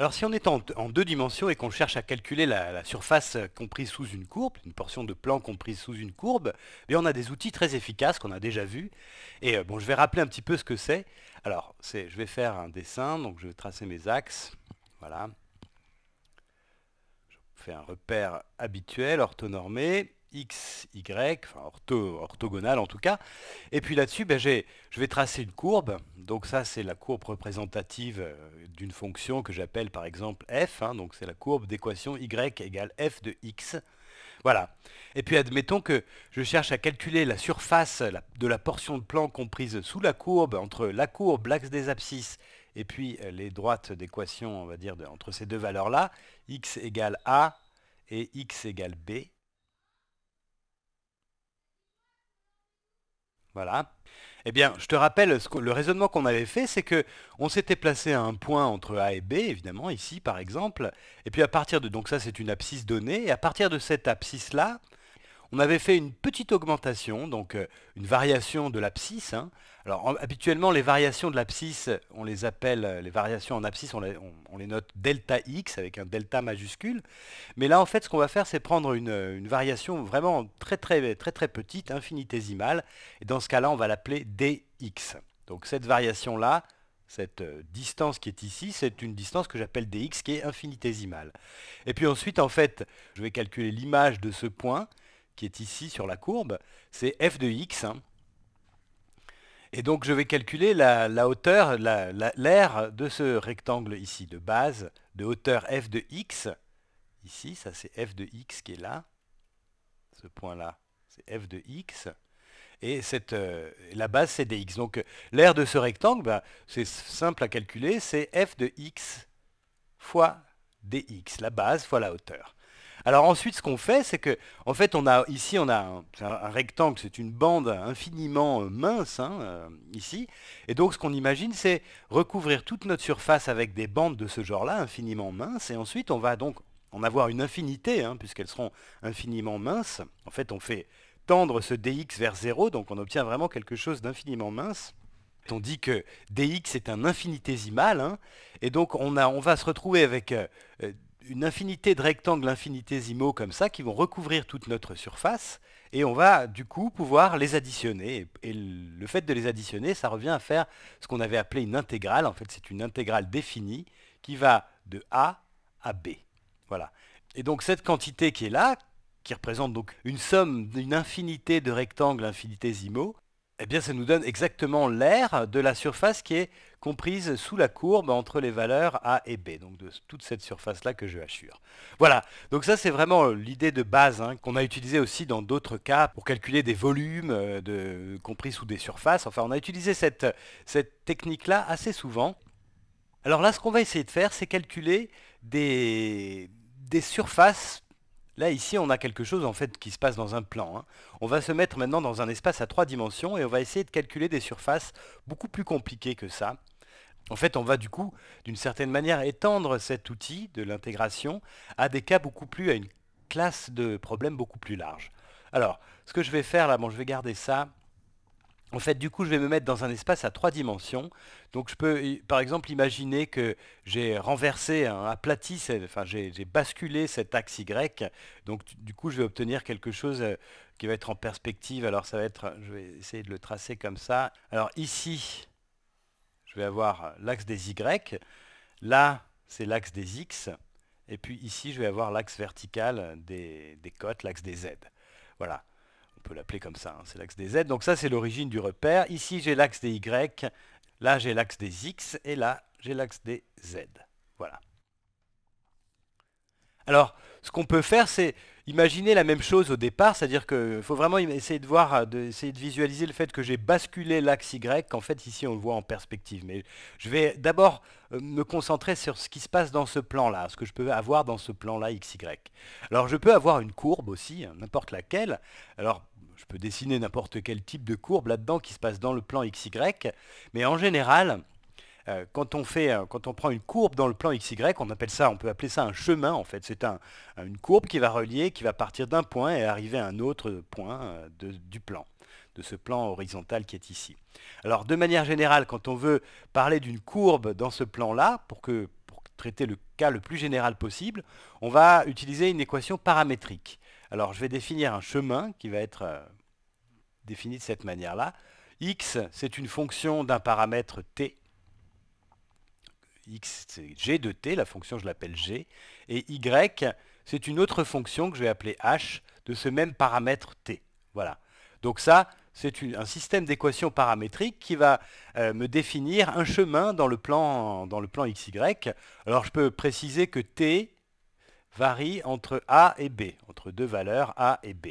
Alors si on est en, deux dimensions et qu'on cherche à calculer la, surface euh, comprise sous une courbe, une portion de plan comprise sous une courbe, eh, on a des outils très efficaces qu'on a déjà vus. Et euh, bon, je vais rappeler un petit peu ce que c'est. Alors, je vais faire un dessin, donc je vais tracer mes axes. Voilà. Je fais un repère habituel, orthonormé. X, Y, enfin orthogonale en tout cas. Et puis là-dessus, ben, je vais tracer une courbe. Donc ça, c'est la courbe représentative euh, d'une fonction que j'appelle par exemple f. Hein. donc c'est la courbe d'équation Y égale f de X. Voilà. Et puis admettons que je cherche à calculer la surface de la portion de plan comprise sous la courbe, entre la courbe, l'axe des abscisses, et puis euh, les droites d'équation, on va dire, entre ces deux valeurs-là, x égale a et x égale b. Voilà. Eh bien, je te rappelle, le raisonnement qu'on avait fait, c'est que on s'était placé à un point entre A et B, évidemment, ici par exemple, et puis à partir de, donc ça c'est une abscisse donnée, et à partir de cette abscisse-là, on avait fait une petite augmentation, donc euh, une variation de l'abscisse. Hein. Alors habituellement, les variations de l'abscisse, on les appelle euh, les variations en abscisse, on, les note delta x avec un delta majuscule. Mais là, en fait, ce qu'on va faire, c'est prendre une, euh, une, variation vraiment très très très très petite, infinitésimale. Et dans ce cas-là, on va l'appeler dx. Donc cette variation-là, cette distance qui est ici, c'est une distance que j'appelle dx qui est infinitésimale. Et puis ensuite, en fait, je vais calculer l'image de ce point qui est ici sur la courbe, c'est f de x. Hein. Et donc je vais calculer la, hauteur, l'aire de ce rectangle ici, de base, de hauteur f de x. Ici, ça c'est f de x qui est là. Ce point-là, c'est f de x. Et euh, la base, c'est dx. Donc l'aire de ce rectangle, bah, c'est simple à calculer, c'est f de x fois dx, la base fois la hauteur. Alors ensuite, ce qu'on fait, c'est que, en fait, on a ici, on a un, rectangle, c'est une bande infiniment euh, mince, hein, euh, ici. Et donc, ce qu'on imagine, c'est recouvrir toute notre surface avec des bandes de ce genre-là, infiniment minces. Et ensuite, on va donc en avoir une infinité, hein, puisqu'elles seront infiniment minces. En fait, on fait tendre ce dx vers 0, donc on obtient vraiment quelque chose d'infiniment mince. On dit que dx est un infinitésimal, hein. et donc on, a, on va se retrouver avec euh, une infinité de rectangles infinitésimaux comme ça qui vont recouvrir toute notre surface et on va du coup pouvoir les additionner. Et le fait de les additionner, ça revient à faire ce qu'on avait appelé une intégrale. En fait, c'est une intégrale définie qui va de A à B. Voilà. Et donc cette quantité qui est là, qui représente donc une somme d'une infinité de rectangles infinitésimaux, eh bien ça nous donne exactement l'air de la surface qui est comprise sous la courbe entre les valeurs A et B, donc de toute cette surface-là que je assure. Voilà, donc ça c'est vraiment euh, l'idée de base hein, qu'on a utilisée aussi dans d'autres cas pour calculer des volumes euh, de, compris sous des surfaces. Enfin, on a utilisé cette, cette technique-là assez souvent. Alors là, ce qu'on va essayer de faire, c'est calculer des, des surfaces Là, ici, on a quelque chose en fait qui se passe dans un plan. Hein. On va se mettre maintenant dans un espace à trois dimensions et on va essayer de calculer des surfaces beaucoup plus compliquées que ça. En fait, on va du coup, d'une certaine manière, étendre cet outil de l'intégration à des cas beaucoup plus, à une classe de problèmes beaucoup plus large. Alors, ce que je vais faire là, bon, je vais garder ça. En fait, du coup, je vais me mettre dans un espace à trois dimensions. Donc, je peux, par exemple, imaginer que j'ai renversé, aplati, enfin, j'ai basculé cet axe Y. Donc, du coup, je vais obtenir quelque chose euh, qui va être en perspective. Alors, ça va être, je vais essayer de le tracer comme ça. Alors, ici, je vais avoir l'axe des Y. Là, c'est l'axe des X. Et puis ici, je vais avoir l'axe vertical des, des côtes, l'axe des Z. Voilà, on peut l'appeler comme ça, hein. c'est l'axe des Z. Donc ça, c'est l'origine du repère. Ici, j'ai l'axe des Y. Là, j'ai l'axe des X. Et là, j'ai l'axe des Z. Voilà. Alors, ce qu'on peut faire, c'est Imaginez la même chose au départ, c'est-à-dire qu'il faut vraiment essayer de voir, de, essayer de visualiser le fait que j'ai basculé l'axe Y, qu'en fait ici on le voit en perspective. Mais je vais d'abord euh, me concentrer sur ce qui se passe dans ce plan-là, ce que je peux avoir dans ce plan-là XY. Alors je peux avoir une courbe aussi, hein, n'importe laquelle. Alors je peux dessiner n'importe quel type de courbe là-dedans qui se passe dans le plan XY, mais en général, euh, quand, on fait, euh, quand on prend une courbe dans le plan XY, on, appelle ça, on peut appeler ça un chemin en fait. C'est une courbe qui va relier, qui va partir d'un point et arriver à un autre point euh, du plan de ce plan horizontal qui est ici. Alors de manière générale, quand on veut parler d'une courbe dans ce plan-là, pour, que, pour traiter le cas le plus général possible, on va utiliser une équation paramétrique. Alors je vais définir un chemin qui va être défini de cette manière-là. x, c'est une fonction d'un paramètre t x, c'est g de t, la fonction je l'appelle g, et y, c'est une autre fonction que je vais appeler h de ce même paramètre t. Voilà. Donc ça, c'est un système d'équations paramétriques qui va euh, me définir un chemin dans le plan dans le plan xy. Alors je peux préciser que t varie entre a et b, entre deux valeurs a et b.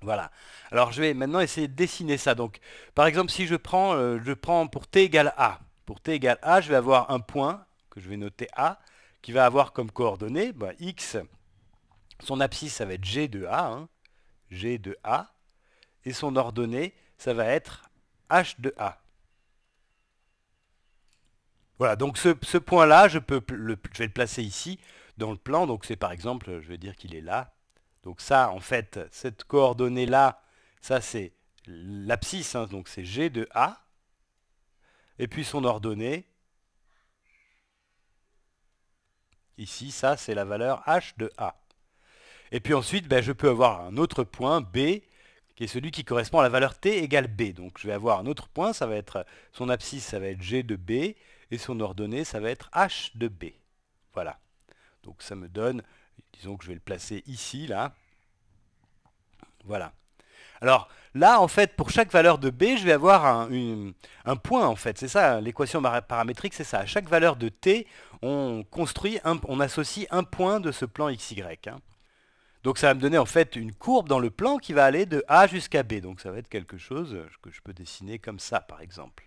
Voilà. Alors je vais maintenant essayer de dessiner ça. Donc par exemple si je prends euh, je prends pour t égale a, pour t égale a, je vais avoir un point que je vais noter a, qui va avoir comme coordonnée bah, x, son abscisse, ça va être g de a, hein, g de a, et son ordonnée, ça va être h de a. Voilà, donc ce, point-là, je, peux le, vais le placer ici dans le plan. Donc c'est par exemple, je vais dire qu'il est là. Donc ça, en fait, cette coordonnée-là, ça c'est l'abscisse, hein, donc c'est G de A et puis son ordonnée. Ici, ça, c'est la valeur h de a. Et puis ensuite, ben, je peux avoir un autre point, b, qui est celui qui correspond à la valeur t égale b. Donc je vais avoir un autre point, ça va être son abscisse, ça va être g de b, et son ordonnée, ça va être h de b. Voilà. Donc ça me donne, disons que je vais le placer ici, là. Voilà. Alors là, en fait, pour chaque valeur de b, je vais avoir un, point, en fait. C'est ça, l'équation paramétrique, c'est ça. À chaque valeur de t, on on associe un point de ce plan xy. Hein. Donc ça va me donner en fait une courbe dans le plan qui va aller de A jusqu'à B. Donc ça va être quelque chose que je peux dessiner comme ça, par exemple.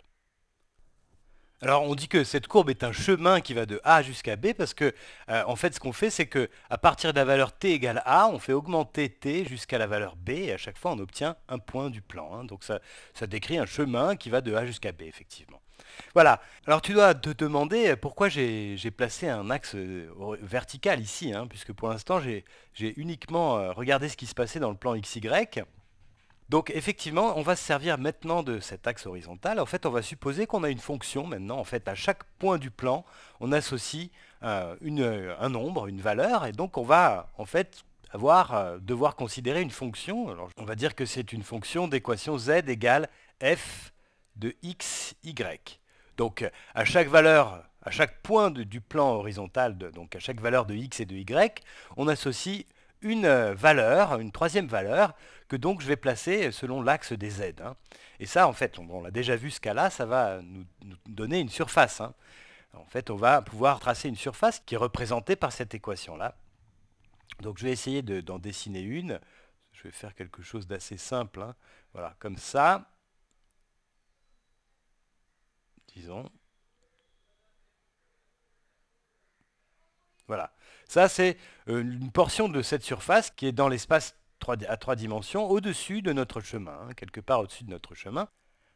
Alors on dit que cette courbe est un chemin qui va de A jusqu'à B parce que euh, en fait ce qu'on fait c'est que à partir de la valeur t égale A, on fait augmenter t jusqu'à la valeur b et à chaque fois on obtient un point du plan. Hein. Donc ça, décrit un chemin qui va de A jusqu'à B effectivement. Voilà, alors tu dois te demander pourquoi j'ai placé un axe euh, vertical ici, hein, puisque pour l'instant j'ai uniquement euh, regardé ce qui se passait dans le plan XY. Donc effectivement, on va se servir maintenant de cet axe horizontal. En fait, on va supposer qu'on a une fonction maintenant. En fait, à chaque point du plan, on associe euh, euh, un nombre, une valeur, et donc on va en fait avoir, euh, devoir considérer une fonction. Alors, on va dire que c'est une fonction d'équation z égale f de x, y. Donc à chaque valeur, à chaque point du plan horizontal, donc à chaque valeur de x et de y, on associe une euh, valeur, une troisième valeur, que donc je vais placer selon l'axe des Z. Hein. Et ça, en fait, on, l'a déjà vu ce cas-là, ça va nous, donner une surface. Hein. En fait, on va pouvoir tracer une surface qui est représentée par cette équation-là. Donc je vais essayer d'en dessiner une. Je vais faire quelque chose d'assez simple. Hein. Voilà, comme ça. Disons. Voilà. Ça, c'est euh, une portion de cette surface qui est dans l'espace à trois dimensions au-dessus de notre chemin, hein, quelque part au-dessus de notre chemin.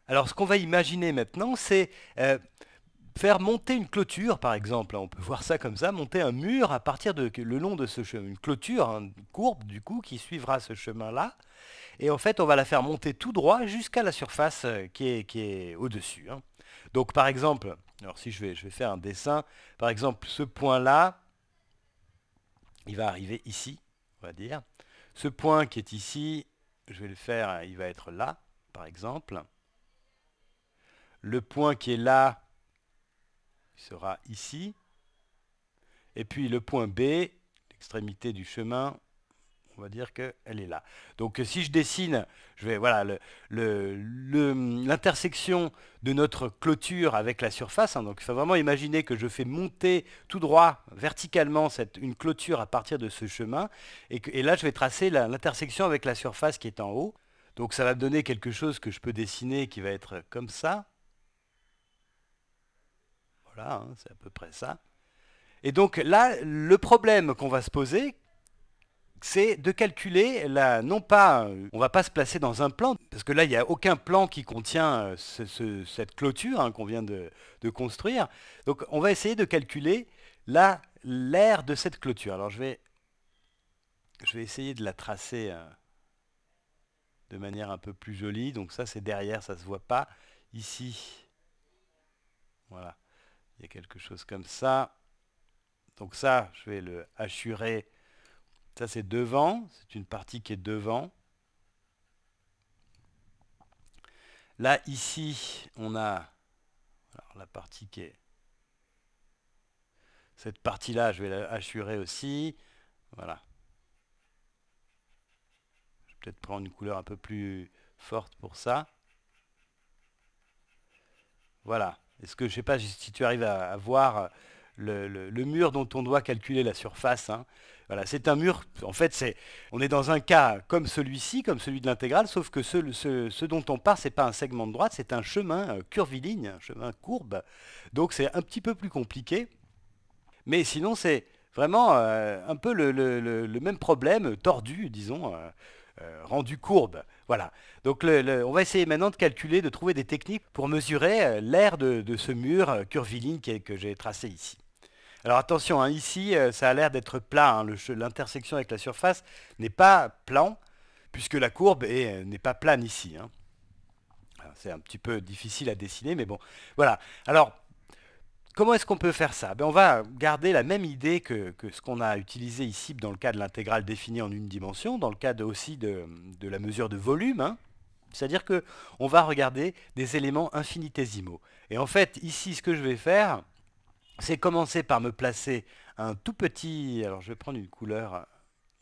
Alors ce qu'on va imaginer maintenant, c'est euh, faire monter une clôture, par exemple. Hein, on peut voir ça comme ça, monter un mur à partir de le long de ce chemin, une clôture, hein, une courbe du coup, qui suivra ce chemin-là. Et en fait, on va la faire monter tout droit jusqu'à la surface euh, qui est, au-dessus. Donc par exemple, alors si je vais faire un dessin, par exemple ce point-là, il va arriver ici, on va dire. Ce point qui est ici, je vais le faire, il va être là, par exemple. Le point qui est là, il sera ici. Et puis le point B, l'extrémité du chemin, on va dire qu'elle est là. Donc euh, si je dessine, je vais voilà l'intersection le, le, de notre clôture avec la surface. Hein, donc il faut vraiment imaginer que je fais monter tout droit, verticalement, cette, une clôture à partir de ce chemin. Et, que, et là, je vais tracer l'intersection avec la surface qui est en haut. Donc ça va me donner quelque chose que je peux dessiner qui va être comme ça. Voilà, hein, c'est à peu près ça. Et donc là, le problème qu'on va se poser, c'est de calculer la, non pas, euh, on va pas se placer dans un plan, parce que là il n'y a aucun plan qui contient euh, cette clôture hein, qu'on vient de, construire. Donc on va essayer de calculer la de cette clôture. Alors je vais, essayer de la tracer euh, de manière un peu plus jolie. Donc ça c'est derrière, ça se voit pas. Ici, voilà, il y a quelque chose comme ça. Donc ça, je vais le assurer. Ça, c'est devant. C'est une partie qui est devant. Là, ici, on a la partie qui est... Cette partie-là, je vais la assurer aussi. Voilà. Je vais peut-être prendre une couleur un peu plus forte pour ça. Voilà. Est-ce que, je sais pas si tu arrives à voir le, mur dont on doit calculer la surface. Hein. Voilà, c'est un mur, en fait, c'est, on est dans un cas comme celui-ci, comme celui de l'intégrale, sauf que ce, dont on part, ce n'est pas un segment de droite, c'est un chemin euh, curviligne, un chemin courbe. Donc c'est un petit peu plus compliqué. Mais sinon, c'est vraiment euh, un peu le, même problème tordu, disons, euh, rendu courbe. Voilà. Donc on va essayer maintenant de calculer, de trouver des techniques pour mesurer l'aire de, ce mur curviligne que j'ai tracé ici. Alors attention, hein, ici, euh, ça a l'air d'être plat. Hein, l'intersection avec la surface n'est pas plan, puisque la courbe euh, n'est pas plane ici. Hein. C'est un petit peu difficile à dessiner, mais bon. Voilà. Alors, comment est-ce qu'on peut faire ça ben, On va garder la même idée que, ce qu'on a utilisé ici dans le cas de l'intégrale définie en une dimension, dans le cas aussi de, de, la mesure de volume. C'est-à-dire qu'on va regarder des éléments infinitésimaux. Et en fait, ici, ce que je vais faire, c'est commencer par me placer un tout petit... Alors je vais prendre une couleur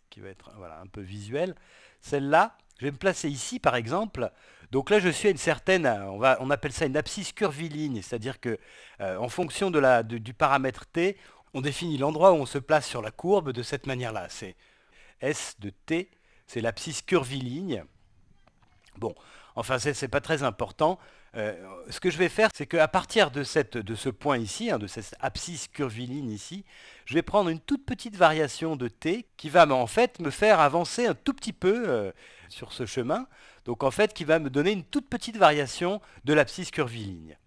qui va être voilà, un peu visuelle. Celle-là, je vais me placer ici par exemple. Donc là je suis à une certaine, on, va, on appelle ça une abscisse curviligne, c'est-à-dire que euh, en fonction de la, du paramètre t, on définit l'endroit où on se place sur la courbe de cette manière-là. C'est S de t, c'est l'abscisse curviligne. Bon, enfin c'est pas très important. Euh, ce que je vais faire, c'est qu'à partir de, ce point ici, hein, de cette abscisse curviligne ici, je vais prendre une toute petite variation de t qui va en fait me faire avancer un tout petit peu euh, sur ce chemin, donc en fait qui va me donner une toute petite variation de l'abscisse curviligne.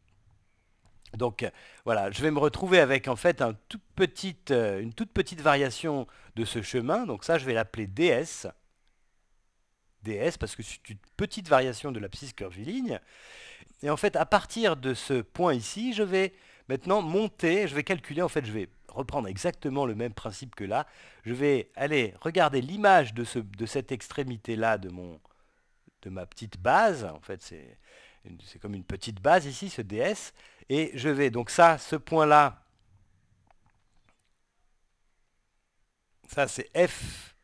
Donc voilà, je vais me retrouver avec en fait euh, une toute petite variation de ce chemin, donc ça je vais l'appeler ds, ds parce que c'est une petite variation de l'abscisse curviligne, et en fait, à partir de ce point ici, je vais maintenant monter, je vais calculer, en fait, je vais reprendre exactement le même principe que là. Je vais aller regarder l'image de, ce, de cette extrémité-là de, de ma petite base. En fait, c'est comme une petite base ici, ce DS. Et je vais, donc ça, ce point-là, ça c'est f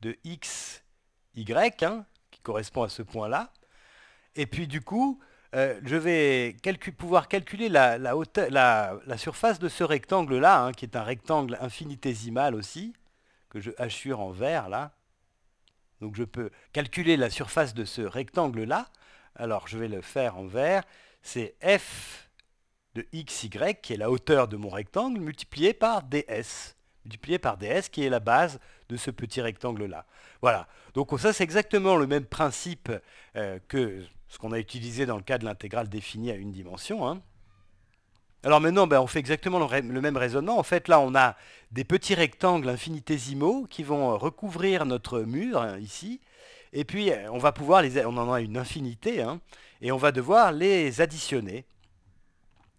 de x, y, hein, qui correspond à ce point-là. Et puis du coup, euh, je vais pouvoir calculer la, surface de ce rectangle-là, hein, qui est un rectangle infinitésimal aussi, que je hachure en vert là. Donc je peux calculer la surface de ce rectangle-là. Alors je vais le faire en vert. C'est f de x, y, qui est la hauteur de mon rectangle, multiplié par ds multiplié par ds qui est la base de ce petit rectangle là. Voilà, donc ça c'est exactement le même principe euh, que ce qu'on a utilisé dans le cas de l'intégrale définie à une dimension. Hein. Alors maintenant, ben, on fait exactement le, même raisonnement. En fait, là, on a des petits rectangles infinitésimaux qui vont euh, recouvrir notre mur, hein, ici. Et puis, on va pouvoir les... On en a une infinité, hein, et on va devoir les additionner.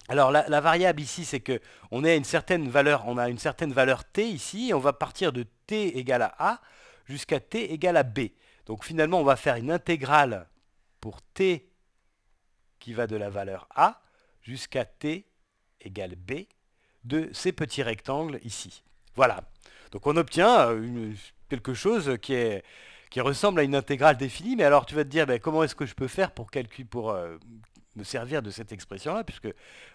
Alors la, variable ici, c'est que on a une certaine valeur, on a une certaine valeur t ici, et on va partir de t égale à a jusqu'à t égale à b. Donc finalement, on va faire une intégrale pour t qui va de la valeur a jusqu'à t égale b de ces petits rectangles ici. Voilà. Donc on obtient euh, quelque chose qui, est, qui ressemble à une intégrale définie. Mais alors tu vas te dire, ben, comment est-ce que je peux faire pour, calculer, pour euh, me servir de cette expression-là, puisque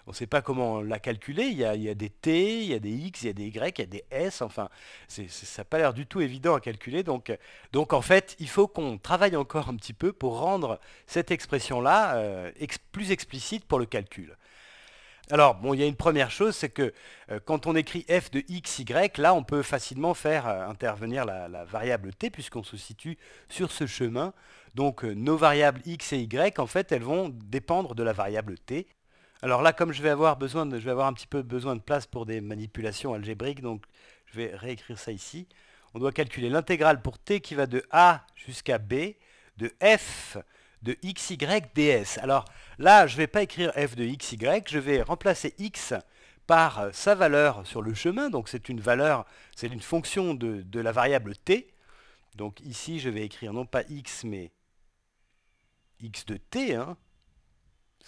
on ne sait pas comment l'a calculer. Il y, a, des T, il y a des X, il y a des Y, il y a des S, enfin, ça n'a pas l'air du tout évident à calculer. Donc, donc en fait, il faut qu'on travaille encore un petit peu pour rendre cette expression-là euh, plus explicite pour le calcul. Alors, bon, il y a une première chose, c'est que euh, quand on écrit f de x, y, là, on peut facilement faire euh, intervenir la, la, variable t, puisqu'on se situe sur ce chemin donc euh, nos variables x et y, en fait, elles vont dépendre de la variable t. Alors là, comme je vais avoir besoin je vais avoir un petit peu besoin de place pour des manipulations algébriques, donc je vais réécrire ça ici. On doit calculer l'intégrale pour t qui va de a jusqu'à b, de f de x, y ds. Alors là, je ne vais pas écrire f de x, y, je vais remplacer x par euh, sa valeur sur le chemin, donc c'est une valeur, c'est une fonction de la variable t. Donc ici, je vais écrire non pas x, mais x de t. Hein.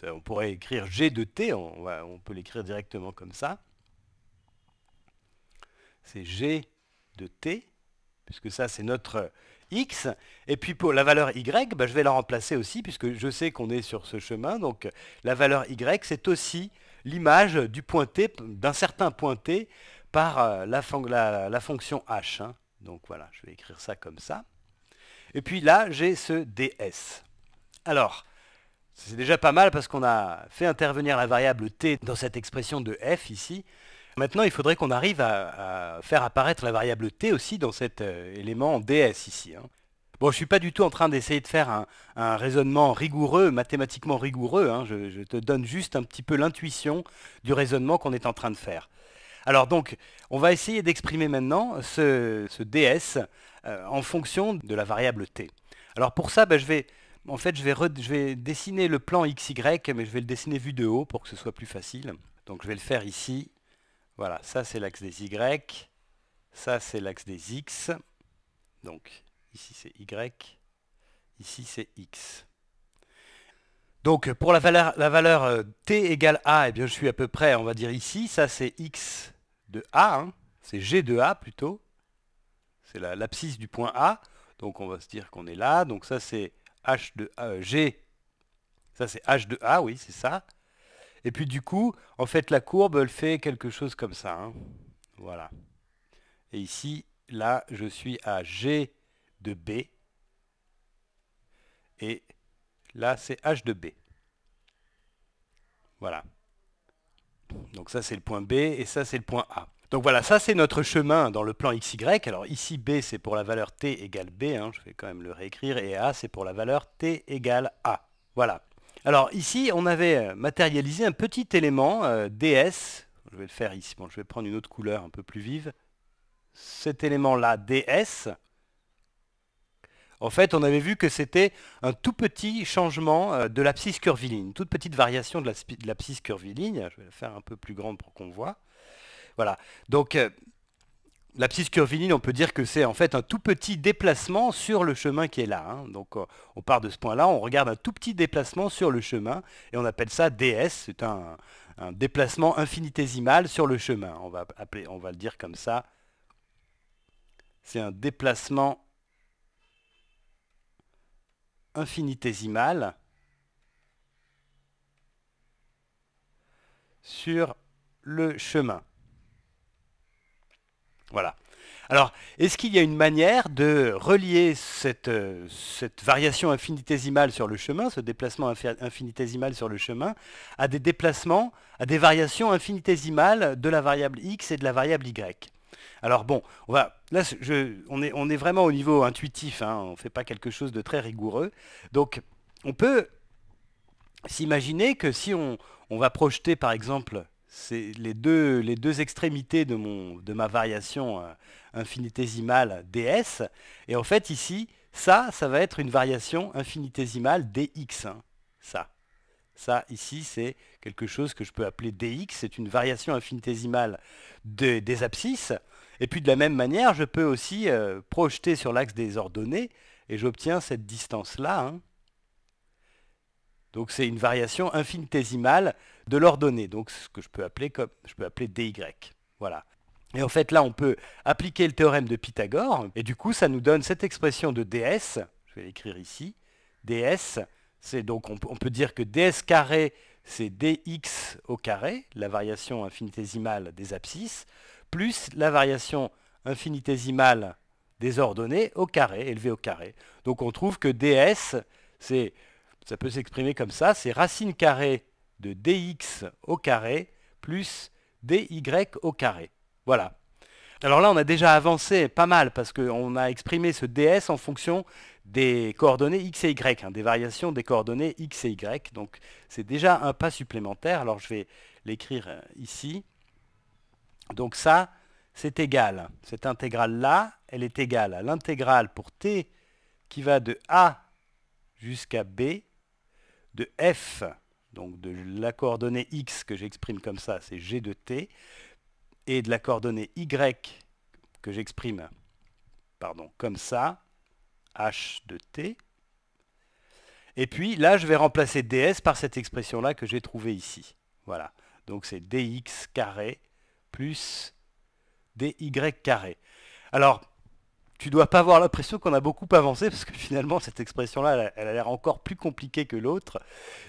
on pourrait écrire g de t, on, peut l'écrire directement comme ça. C'est g de t, puisque ça c'est notre x. Et puis pour la valeur y, bah, je vais la remplacer aussi, puisque je sais qu'on est sur ce chemin. Donc la valeur y, c'est aussi l'image du point t, d'un certain point t, par euh, la, fonction h. Hein. Donc voilà, je vais écrire ça comme ça. Et puis là, j'ai ce ds. Alors, c'est déjà pas mal parce qu'on a fait intervenir la variable t dans cette expression de f ici. Maintenant, il faudrait qu'on arrive à, faire apparaître la variable t aussi dans cet euh, élément ds ici. Hein. Bon, je ne suis pas du tout en train d'essayer de faire un, raisonnement rigoureux, mathématiquement rigoureux. Hein. Je, te donne juste un petit peu l'intuition du raisonnement qu'on est en train de faire. Alors donc, on va essayer d'exprimer maintenant ce, ds euh, en fonction de la variable t. Alors pour ça, ben, je vais en fait, je vais, dessiner le plan XY, mais je vais le dessiner vu de haut pour que ce soit plus facile. Donc je vais le faire ici. Voilà, ça c'est l'axe des Y, ça c'est l'axe des X. Donc ici c'est Y, ici c'est X. Donc pour la valeur, euh, t égale a, eh bien, je suis à peu près, on va dire ici, ça c'est x de a, hein. c'est g de a plutôt, c'est l'abscisse du point A, donc on va se dire qu'on est là, donc ça c'est H de A, euh, G, ça c'est H de A, oui, c'est ça. Et puis du coup, en fait, la courbe, elle fait quelque chose comme ça. Hein. Voilà. Et ici, là, je suis à G de B. Et là, c'est H de B. Voilà. Donc ça, c'est le point B et ça, c'est le point A. Donc voilà, ça c'est notre chemin dans le plan XY. Alors ici B c'est pour la valeur T égale B, hein, je vais quand même le réécrire, et A c'est pour la valeur T égale A. Voilà. Alors ici on avait euh, matérialisé un petit élément euh, DS, je vais le faire ici, bon, je vais prendre une autre couleur un peu plus vive. Cet élément là, DS, en fait, on avait vu que c'était un tout petit changement euh, de l'abscisse curviligne, toute petite variation de l'abscisse curviligne. Je vais la faire un peu plus grande pour qu'on voit. Voilà. Donc, euh, la petite curviline, on peut dire que c'est en fait un tout petit déplacement sur le chemin qui est là. Hein. Donc, euh, on part de ce point-là, on regarde un tout petit déplacement sur le chemin, et on appelle ça DS. C'est un, déplacement infinitésimal sur le chemin. On va, appeler, on va le dire comme ça. C'est un déplacement infinitésimal sur le chemin. Voilà. Alors, est-ce qu'il y a une manière de relier cette, euh, variation infinitésimale sur le chemin, ce déplacement infinitésimal sur le chemin, à des déplacements, à des variations infinitésimales de la variable x et de la variable y alors bon, on va, là on, est, vraiment au niveau intuitif, hein, on ne fait pas quelque chose de très rigoureux. Donc on peut s'imaginer que si on va projeter par exemple c'est les deux, extrémités de, ma variation euh, infinitésimale ds. Et en fait, ici, ça, ça va être une variation infinitésimale dx. Hein. ça. Ça, ici, c'est quelque chose que je peux appeler dx. C'est une variation infinitésimale des abscisses. Et puis, de la même manière, je peux aussi euh, projeter sur l'axe des ordonnées et j'obtiens cette distance-là, hein. Donc c'est une variation infinitésimale de l'ordonnée, donc ce que je peux appeler comme je peux appeler dy. Voilà. Et en fait là on peut appliquer le théorème de Pythagore et du coup ça nous donne cette expression de ds, je vais l'écrire ici, ds, c'est donc on, peut dire que ds carré c'est dx au carré, la variation infinitésimale des abscisses, plus la variation infinitésimale des ordonnées au carré, élevée au carré. Donc on trouve que ds c'est ça peut s'exprimer comme ça, c'est racine carrée de dx au carré plus dy au carré. Voilà. Alors là, on a déjà avancé pas mal parce qu'on a exprimé ce ds en fonction des coordonnées x et y, hein, des variations des coordonnées x et y. Donc c'est déjà un pas supplémentaire. Alors je vais l'écrire euh, ici. Donc ça, c'est égal. Cette intégrale-là, elle est égale à l'intégrale pour t qui va de a jusqu'à b de f, donc de la coordonnée x que j'exprime comme ça, c'est g de t, et de la coordonnée y que j'exprime pardon, comme ça, h de t. Et puis là, je vais remplacer ds par cette expression-là que j'ai trouvée ici. Voilà, donc c'est dx carré plus dy carré. Alors, tu dois pas avoir l'impression qu'on a beaucoup avancé parce que finalement cette expression-là, elle, a l'air encore plus compliquée que l'autre.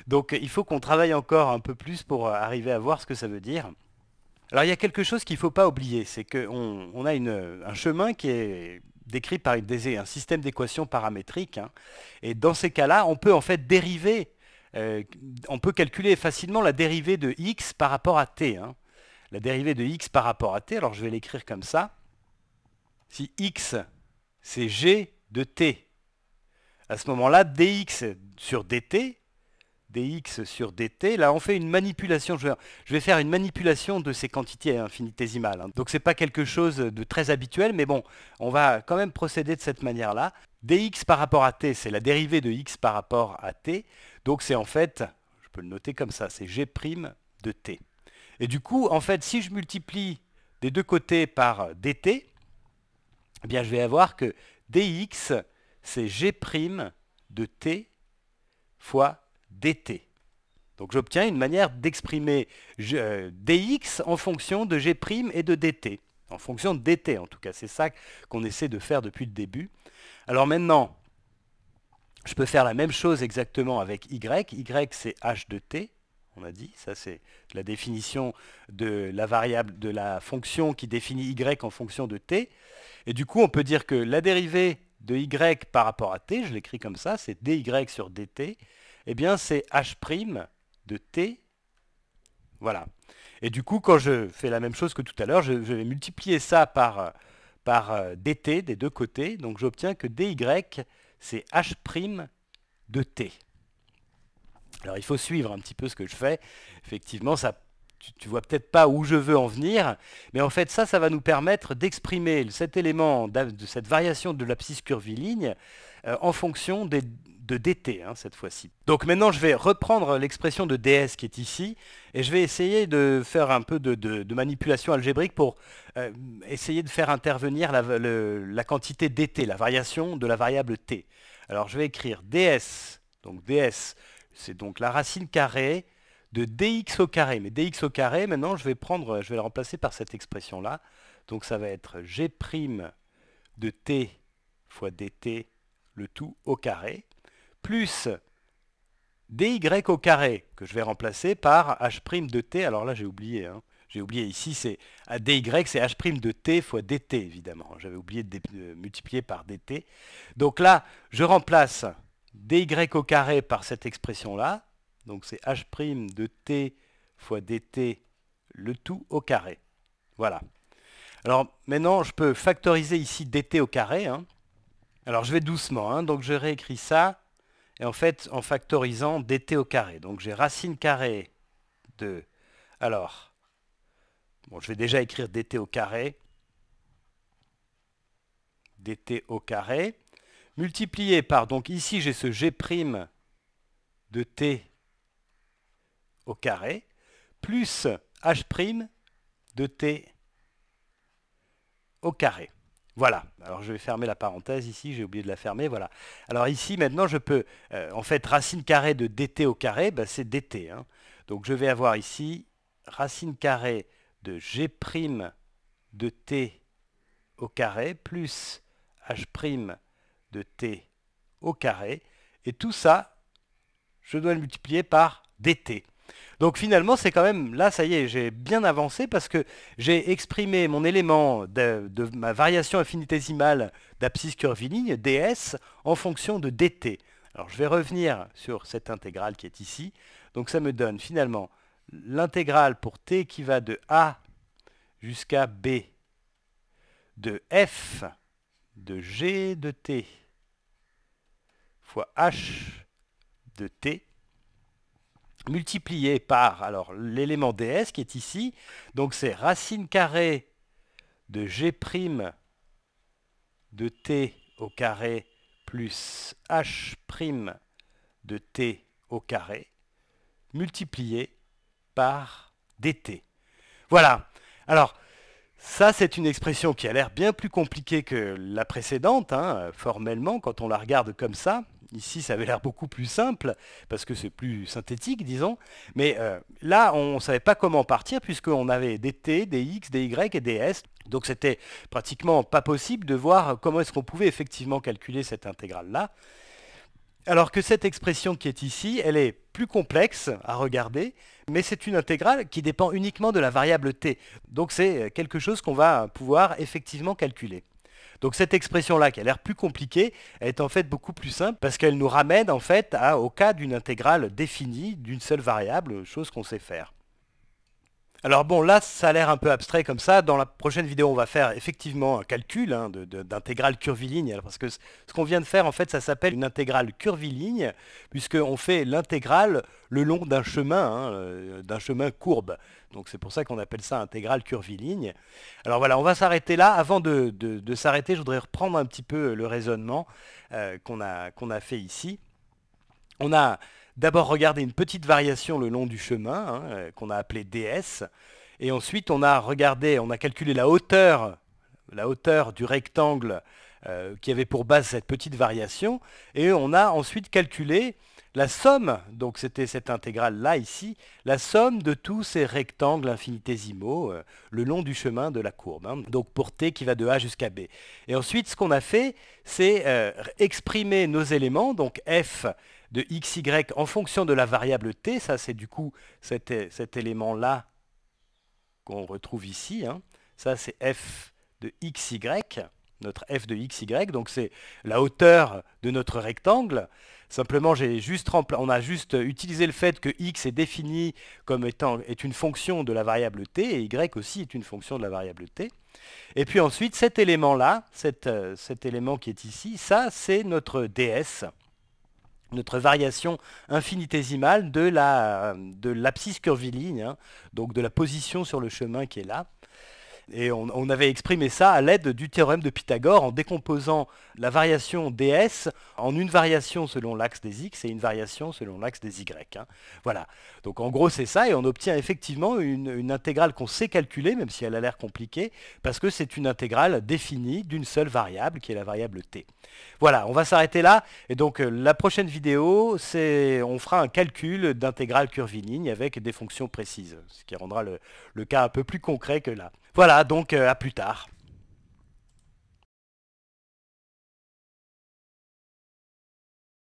Donc il faut qu'on travaille encore un peu plus pour euh, arriver à voir ce que ça veut dire. Alors il y a quelque chose qu'il ne faut pas oublier, c'est qu'on on a euh, un chemin qui est décrit par une, un système d'équations paramétriques. Hein. et dans ces cas-là, on peut en fait dériver, euh, on peut calculer facilement la dérivée de x par rapport à t. Hein. La dérivée de x par rapport à t, alors je vais l'écrire comme ça. Si x c'est g de t. À ce moment-là, dx sur dt, dx sur dt, là on fait une manipulation, je vais faire une manipulation de ces quantités infinitésimales. Hein. Donc ce n'est pas quelque chose de très habituel, mais bon, on va quand même procéder de cette manière-là. dx par rapport à t, c'est la dérivée de x par rapport à t, donc c'est en fait, je peux le noter comme ça, c'est g' de t. Et du coup, en fait, si je multiplie des deux côtés par dt, eh bien je vais avoir que dx, c'est g' de t fois dt. Donc j'obtiens une manière d'exprimer euh, dx en fonction de g' et de dt. En fonction de dt en tout cas, c'est ça qu'on essaie de faire depuis le début. Alors maintenant, je peux faire la même chose exactement avec y. y c'est h de t on a dit. Ça, c'est la définition de la variable, de la fonction qui définit y en fonction de t. Et du coup, on peut dire que la dérivée de y par rapport à t, je l'écris comme ça, c'est dy sur dt, eh bien, c'est h' de t. Voilà. Et du coup, quand je fais la même chose que tout à l'heure, je, vais multiplier ça par, par euh, dt des deux côtés. Donc, j'obtiens que dy, c'est h' de t. Alors il faut suivre un petit peu ce que je fais. Effectivement, tu, ne vois peut-être pas où je veux en venir, mais en fait ça, ça va nous permettre d'exprimer cet élément, de cette variation de l'abscisse curviligne euh, en fonction de dt hein, cette fois-ci. Donc maintenant je vais reprendre l'expression de ds qui est ici, et je vais essayer de faire un peu de, manipulation algébrique pour euh, essayer de faire intervenir la, la quantité dt, la variation de la variable t. Alors je vais écrire ds, donc ds c'est donc la racine carrée de dx au carré. Mais dx au carré, maintenant, je vais, prendre, je vais la remplacer par cette expression-là. Donc ça va être g' de t fois dt, le tout au carré, plus dy au carré, que je vais remplacer par h' de t. Alors là, j'ai oublié. Hein. J'ai oublié ici, c'est dy, c'est h' de t fois dt, évidemment. J'avais oublié de multiplier par dt. Donc là, je remplace dy au carré par cette expression-là. Donc c'est h' de t fois dt, le tout au carré. Voilà. Alors maintenant, je peux factoriser ici dt au carré. Hein. Alors je vais doucement, hein. donc je réécris ça, et en fait, en factorisant dt au carré. Donc j'ai racine carrée de... Alors, bon, je vais déjà écrire dt au carré. dt au carré multiplié par, donc ici j'ai ce g' de t au carré, plus h' de t au carré. Voilà. Alors je vais fermer la parenthèse ici, j'ai oublié de la fermer, voilà. Alors ici maintenant je peux, euh, en fait racine carrée de dt au carré, bah, c'est dt. Hein. Donc je vais avoir ici racine carrée de g' de t au carré plus h' de t au carré. Et tout ça, je dois le multiplier par dt. Donc finalement, c'est quand même, là, ça y est, j'ai bien avancé parce que j'ai exprimé mon élément de, ma variation infinitésimale d'abscisse curviligne, ds, en fonction de dt. Alors je vais revenir sur cette intégrale qui est ici. Donc ça me donne finalement l'intégrale pour t qui va de a jusqu'à b de f de g de t fois h de t multiplié par alors l'élément ds qui est ici. Donc c'est racine carrée de g' de t au carré plus h' de t au carré multiplié par dt. Voilà. Alors, ça, c'est une expression qui a l'air bien plus compliquée que la précédente, hein, formellement, quand on la regarde comme ça. Ici, ça avait l'air beaucoup plus simple, parce que c'est plus synthétique, disons. Mais euh, là, on ne savait pas comment partir, puisqu'on avait des T, des X, des Y et des S. Donc c'était pratiquement pas possible de voir comment est-ce qu'on pouvait effectivement calculer cette intégrale-là. Alors que cette expression qui est ici, elle est plus complexe à regarder, mais c'est une intégrale qui dépend uniquement de la variable t. Donc c'est quelque chose qu'on va pouvoir effectivement calculer. Donc cette expression-là, qui a l'air plus compliquée, est en fait beaucoup plus simple parce qu'elle nous ramène en fait au cas d'une intégrale définie d'une seule variable, chose qu'on sait faire. Alors bon, là, ça a l'air un peu abstrait comme ça. Dans la prochaine vidéo, on va faire effectivement un calcul hein, d'intégrale curviligne. parce que ce qu'on vient de faire, en fait, ça s'appelle une intégrale curviligne, puisqu'on fait l'intégrale le long d'un chemin, hein, euh, d'un chemin courbe. Donc c'est pour ça qu'on appelle ça intégrale curviligne. Alors voilà, on va s'arrêter là. Avant de, s'arrêter, je voudrais reprendre un petit peu le raisonnement euh, qu'on a, a fait ici. On a d'abord regarder une petite variation le long du chemin, hein, euh, qu'on a appelé DS, et ensuite on a regardé, on a calculé la hauteur, la hauteur du rectangle euh, qui avait pour base cette petite variation, et on a ensuite calculé la somme, donc c'était cette intégrale-là ici, la somme de tous ces rectangles infinitésimaux euh, le long du chemin de la courbe, hein. donc pour t qui va de a jusqu'à b. Et ensuite, ce qu'on a fait, c'est exprimer nos éléments, donc f de xy en fonction de la variable t, ça c'est du coup cet, élément-là qu'on retrouve ici, hein. ça c'est f de xy, notre f de x, y, donc c'est la hauteur de notre rectangle. Simplement, juste on a juste utilisé le fait que x est défini comme étant est une fonction de la variable t, et y aussi est une fonction de la variable t. Et puis ensuite, cet élément-là, cet euh, élément qui est ici, ça c'est notre ds, notre variation infinitésimale de euh, l'abscisse la, curviligne, hein, donc de la position sur le chemin qui est là. Et on, avait exprimé ça à l'aide du théorème de Pythagore en décomposant la variation ds en une variation selon l'axe des x et une variation selon l'axe des y. Hein. Voilà. Donc en gros c'est ça et on obtient effectivement une, intégrale qu'on sait calculer, même si elle a l'air compliquée, parce que c'est une intégrale définie d'une seule variable qui est la variable t. Voilà, on va s'arrêter là. Et donc euh, la prochaine vidéo, c'est on fera un calcul d'intégrale curviligne avec des fonctions précises, ce qui rendra le cas un peu plus concret que là. Voilà, donc euh, à plus tard.